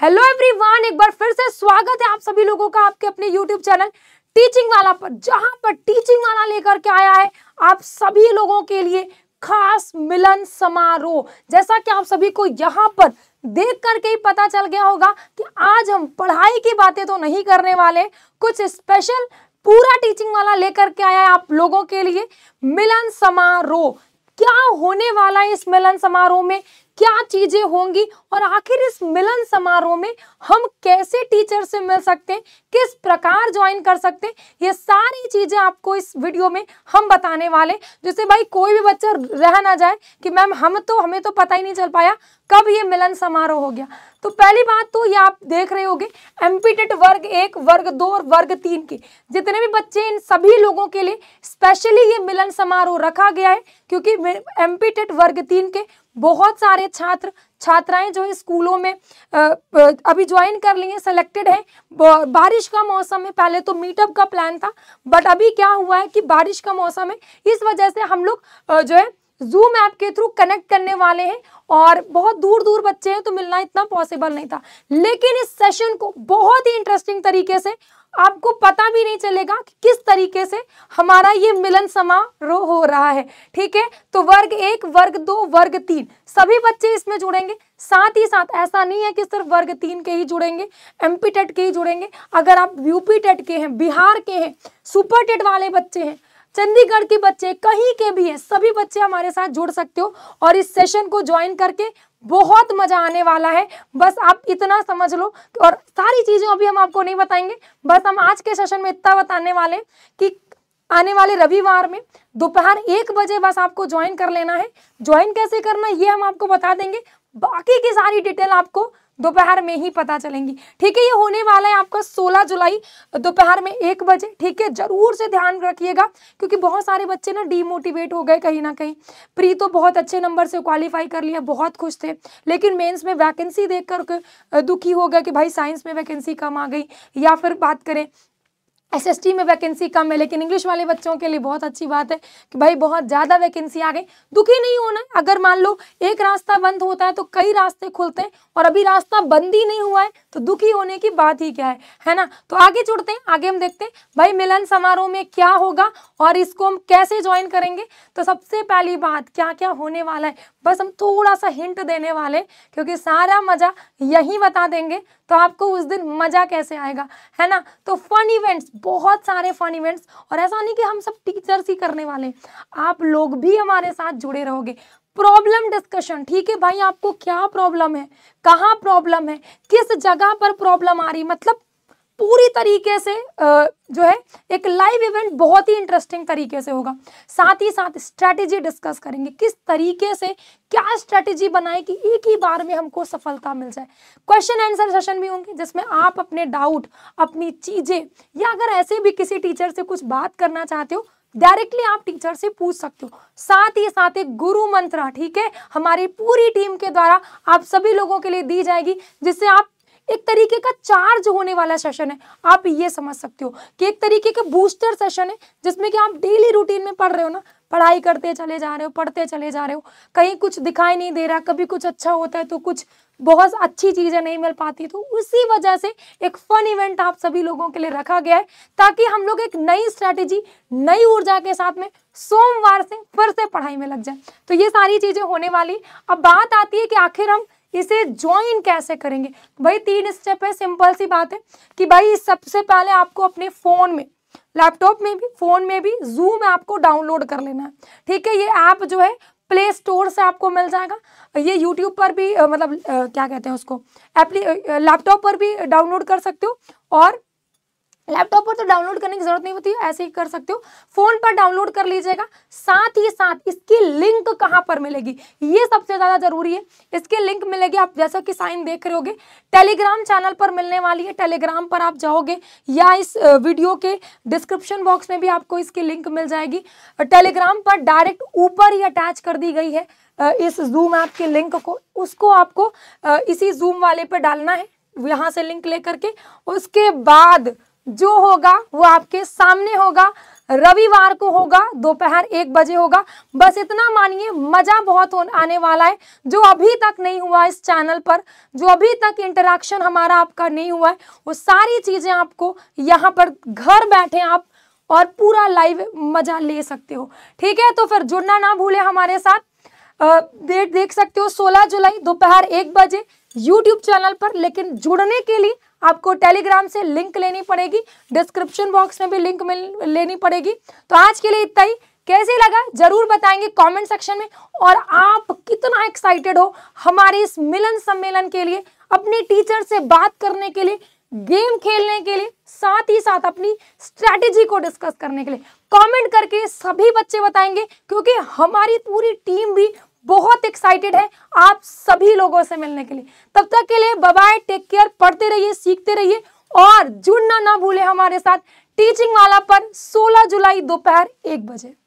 hello everyone एक बार फिर से स्वागत है आप सभी लोगों का आपके अपने यूट्यूब चैनल टीचिंग वाला पर जहां पर टीचिंग वाला लेकर के आया है आप सभी लोगों के लिए खास मिलन समारोह जैसा कि आप सभी को यहां पर देख करके ही पता चल गया होगा कि आज हम पढ़ाई की बातें तो नहीं करने वाले कुछ स्पेशल पूरा टीचिंग वाला लेकर के आया है आप लोगों के लिए मिलन समारोह क्या होने वाला है इस मिलन समारोह में क्या चीजें होंगी और आखिर इस मिलन समारोह में हम कैसे टीचर से मिल सकते हैं किस प्रकार ज्वाइन कर सकते हैं ये सारी चीजें आपको इस वीडियो में हम बताने वाले जिससे भाई कोई भी बच्चा रह ना जाए कि मैम हम तो हमें तो पता ही नहीं चल पाया कब ये मिलन समारोह हो गया तो पहली बात तो ये आप देख रहे होंगे एम्पिटेट वर्ग एक वर्ग दो और वर्ग तीन के जितने भी बच्चे इन सभी लोगों के लिए स्पेशली ये मिलन समारोह रखा गया है क्योंकि एम्पिटेट वर्ग तीन के बहुत सारे छात्र छात्राएं जो स्कूलों में अभी ज्वाइन कर लिए सेलेक्टेड हैं बारिश का मौसम है पहले तो मीटअप का प्लान था बट अभी क्या हुआ है कि बारिश का मौसम है इस वजह से हम लोग जो है जूम ऐप के थ्रू कनेक्ट करने वाले हैं और बहुत दूर दूर बच्चे हैं तो मिलना इतना पॉसिबल नहीं था लेकिन इस सेशन को बहुत ही इंटरेस्टिंग तरीके से आपको पता भी नहीं चलेगा कि किस तरीके से हमारा ये मिलन समारोह हो रहा है ठीक है तो वर्ग एक वर्ग दो वर्ग तीन सभी बच्चे इसमें जुड़ेंगे साथ ही साथ ऐसा नहीं है कि सिर्फ वर्ग तीन के ही जुड़ेंगे एम टेट के ही जुड़ेंगे अगर आप यूपी टेट के हैं बिहार के हैं सुपर टेट वाले बच्चे हैं चंडीगढ़ के बच्चे कहीं के भी हैं सभी बच्चे हमारे साथ जुड़ सकते हो और इस सेशन को ज्वाइन करके बहुत मजा आने वाला है बस आप इतना समझ लो और सारी चीज़ें अभी हम आपको नहीं बताएंगे बस हम आज के सेशन में इतना बताने वाले कि आने वाले रविवार में दोपहर एक बजे बस आपको ज्वाइन कर लेना है ज्वाइन कैसे करना ये हम आपको बता देंगे बाकी की सारी डिटेल आपको दोपहर में ही पता चलेंगी ठीक है ये होने वाला है आपका 16 जुलाई दोपहर में एक बजे ठीक है जरूर से ध्यान रखिएगा क्योंकि बहुत सारे बच्चे ना डीमोटिवेट हो गए कहीं ना कहीं प्री तो बहुत अच्छे नंबर से क्वालिफाई कर लिया बहुत खुश थे लेकिन मेंस में वैकेंसी देख कर दुखी हो गया कि भाई साइंस में वैकेंसी कम आ गई या फिर बात करें एसएसटी में वैकेंसी कम है लेकिन इंग्लिश वाले बच्चों के लिए बहुत अच्छी बात है कि भाई बहुत ज़्यादा वैकेंसी आ गई दुखी नहीं होना अगर मान लो एक रास्ता बंद होता है तो कई रास्ते खुलते हैं और अभी रास्ता बंद ही नहीं हुआ है तो दुखी होने की बात ही क्या है है ना तो आगे जुड़ते हैं आगे हम देखते हैं भाई मिलन समारोह में क्या होगा और इसको हम कैसे ज्वाइन करेंगे तो सबसे पहली बात क्या क्या होने वाला है बस हम थोड़ा सा हिंट देने वाले क्योंकि सारा मज़ा यही बता देंगे तो आपको उस दिन मज़ा कैसे आएगा है ना तो फन इवेंट्स बहुत सारे फन इवेंट्स और ऐसा नहीं कि हम सब टीचर्स ही करने वाले आप लोग भी हमारे साथ जुड़े रहोगे प्रॉब्लम डिस्कशन ठीक है भाई आपको क्या प्रॉब्लम है कहाँ प्रॉब्लम है किस जगह पर प्रॉब्लम आ रही मतलब पूरी तरीके से जो है एक लाइव इवेंट बहुत ही इंटरेस्टिंग तरीके से होगा साथ ही साथ स्ट्रेटजी डिस्कस करेंगे किस तरीके से क्या स्ट्रेटजी बनाए कि एक ही बार में हमको सफलता मिल जाए क्वेश्चन आंसर सेशन भी होंगे जिसमें आप अपने डाउट अपनी चीज़ें या अगर ऐसे भी किसी टीचर से कुछ बात करना चाहते हो डायरेक्टली आप टीचर से पूछ सकते हो साथ ही साथ एक गुरु मंत्र ठीक है हमारी पूरी टीम के द्वारा आप सभी लोगों के लिए दी जाएगी जिससे आप एक तरीके का चार्ज होने वाला सेशन है आप ये समझ सकते हो कि एक तरीके का बूस्टर सेशन है जिसमें कि आप डेली रूटीन में पढ़ रहे हो ना पढ़ाई करते चले जा रहे हो पढ़ते चले जा रहे हो कहीं कुछ दिखाई नहीं दे रहा कभी कुछ अच्छा होता है तो कुछ बहुत अच्छी चीज़ें नहीं मिल पाती तो उसी वजह से एक फन इवेंट आप सभी लोगों के लिए रखा गया है ताकि हम लोग एक नई स्ट्रैटेजी नई ऊर्जा के साथ में सोमवार से फिर से पढ़ाई में लग जाए तो ये सारी चीज़ें होने वाली अब बात आती है कि आखिर हम इसे ज्वाइन कैसे करेंगे भाई तीन स्टेप है सिंपल सी बात है कि भाई सबसे पहले आपको अपने फ़ोन में लैपटॉप में भी फ़ोन में भी जूम ऐप को डाउनलोड कर लेना है ठीक है ये ऐप जो है प्ले स्टोर से आपको मिल जाएगा ये यूट्यूब पर भी मतलब क्या कहते हैं उसको एप्ली लैपटॉप पर भी डाउनलोड कर सकते हो और लैपटॉप पर तो डाउनलोड करने की जरूरत नहीं होती है ऐसे ही कर सकते हो फोन पर डाउनलोड कर लीजिएगा साथ ही साथ इसकी लिंक कहाँ पर मिलेगी ये सबसे ज़्यादा जरूरी है इसकी लिंक मिलेगी आप जैसा कि साइन देख रहे होगे टेलीग्राम चैनल पर मिलने वाली है टेलीग्राम पर आप जाओगे या इस वीडियो के डिस्क्रिप्शन बॉक्स में भी आपको इसकी लिंक मिल जाएगी टेलीग्राम पर डायरेक्ट ऊपर ही अटैच कर दी गई है इस जूम ऐप के लिंक को उसको आपको इसी जूम वाले पर डालना है यहाँ से लिंक लेकर के उसके बाद जो होगा वो आपके सामने होगा रविवार को होगा दोपहर एक बजे होगा बस इतना मानिए मज़ा बहुत आने वाला है जो अभी तक नहीं हुआ इस चैनल पर जो अभी तक इंटरेक्शन हमारा आपका नहीं हुआ है वो सारी चीज़ें आपको यहाँ पर घर बैठे आप और पूरा लाइव मज़ा ले सकते हो ठीक है तो फिर जुड़ना ना भूले हमारे साथ डेट देख सकते हो 16 जुलाई दोपहर एक बजे यूट्यूब चैनल पर लेकिन जुड़ने के लिए आपको टेलीग्राम से लिंक लेनी पड़ेगी डिस्क्रिप्शन बॉक्स में भी लिंक मिल लेनी पड़ेगी तो आज के लिए इतना ही कैसे लगा जरूर बताएंगे कमेंट सेक्शन में और आप कितना एक्साइटेड हो हमारे इस मिलन सम्मेलन के लिए अपने टीचर से बात करने के लिए गेम खेलने के लिए साथ ही साथ अपनी स्ट्रेटेजी को डिस्कस करने के लिए कमेंट करके सभी बच्चे बताएंगे क्योंकि हमारी पूरी टीम भी बहुत एक्साइटेड है आप सभी लोगों से मिलने के लिए तब तक के लिए बाय टेक केयर पढ़ते रहिए सीखते रहिए और जुड़ना ना भूले हमारे साथ टीचिंग वाला पर 16 जुलाई दोपहर एक बजे